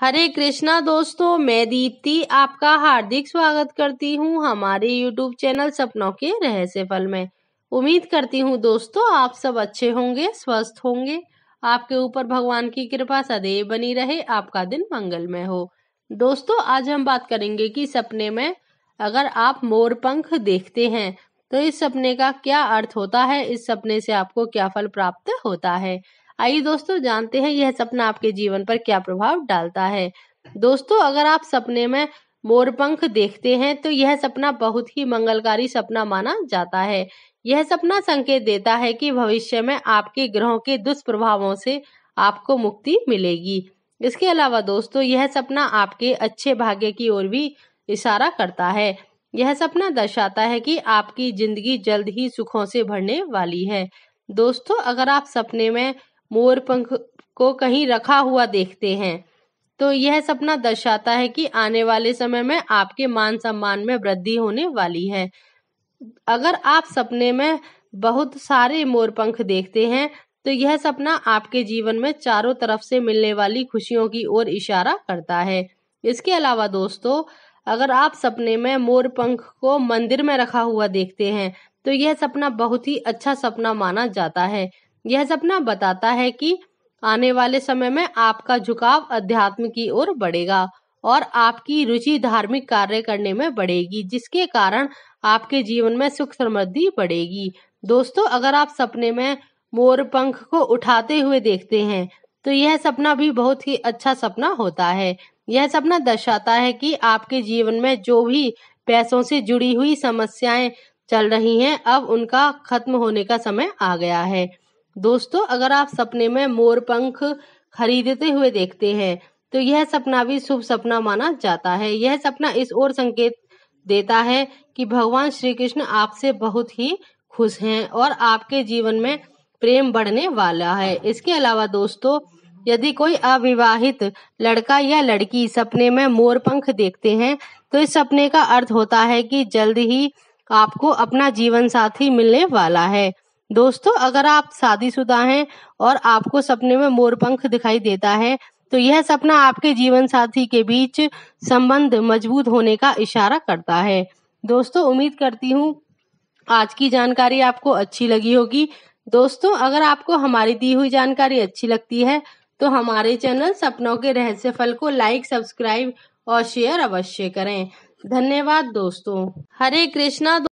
हरे कृष्णा दोस्तों मैं दीप्ति आपका हार्दिक स्वागत करती हूँ हमारे यूट्यूब चैनल सपनों के रहस्य फल में उम्मीद करती हूँ दोस्तों आप सब अच्छे होंगे स्वस्थ होंगे आपके ऊपर भगवान की कृपा सदैव बनी रहे आपका दिन मंगलमय हो दोस्तों आज हम बात करेंगे कि सपने में अगर आप मोर पंख देखते हैं तो इस सपने का क्या अर्थ होता है इस सपने से आपको क्या फल प्राप्त होता है आइए दोस्तों जानते हैं यह सपना आपके जीवन पर क्या प्रभाव डालता है दोस्तों अगर आप सपने में मोरपंख देखते हैं तो यह सपना बहुत ही मंगलकारी सपना माना जाता है यह सपना संकेत देता है कि भविष्य में आपके ग्रहों के दुष्प्रभावों से आपको मुक्ति मिलेगी इसके अलावा दोस्तों यह सपना आपके अच्छे भाग्य की ओर भी इशारा करता है यह सपना दर्शाता है कि आपकी जिंदगी जल्द ही सुखों से भरने वाली है दोस्तों अगर आप सपने में मोर पंख को कहीं रखा हुआ देखते हैं तो यह सपना दर्शाता है कि आने वाले समय में आपके मान सम्मान में वृद्धि होने वाली है अगर आप सपने में बहुत सारे मोर पंख देखते हैं तो यह सपना आपके जीवन में चारों तरफ से मिलने वाली खुशियों की ओर इशारा करता है इसके अलावा दोस्तों अगर आप सपने में मोर पंख को मंदिर में रखा हुआ देखते हैं तो यह सपना बहुत ही अच्छा सपना माना जाता है यह सपना बताता है कि आने वाले समय में आपका झुकाव अध्यात्म की ओर बढ़ेगा और आपकी रुचि धार्मिक कार्य करने में बढ़ेगी जिसके कारण आपके जीवन में सुख समृद्धि बढ़ेगी दोस्तों अगर आप सपने में मोर पंख को उठाते हुए देखते हैं तो यह सपना भी बहुत ही अच्छा सपना होता है यह सपना दर्शाता है कि आपके जीवन में जो भी पैसों से जुड़ी हुई समस्याएं चल रही हैं अब उनका खत्म होने का समय आ गया है दोस्तों अगर आप सपने में मोर पंख खरीदते हुए देखते हैं तो यह सपना भी शुभ सपना माना जाता है यह सपना इस ओर संकेत देता है कि भगवान श्री कृष्ण आपसे बहुत ही खुश हैं और आपके जीवन में प्रेम बढ़ने वाला है इसके अलावा दोस्तों यदि कोई अविवाहित लड़का या लड़की सपने में मोर पंख देखते हैं तो इस सपने का अर्थ होता है कि जल्द ही आपको अपना जीवन साथी मिलने वाला है दोस्तों अगर आप शादीशुदा हैं और आपको सपने में मोरपंख दिखाई देता है तो यह सपना आपके जीवन साथी के बीच संबंध मजबूत होने का इशारा करता है दोस्तों उम्मीद करती हूँ आज की जानकारी आपको अच्छी लगी होगी दोस्तों अगर आपको हमारी दी हुई जानकारी अच्छी लगती है तो हमारे चैनल सपनों के रहस्य फल को लाइक सब्सक्राइब और शेयर अवश्य करें धन्यवाद दोस्तों हरे कृष्णा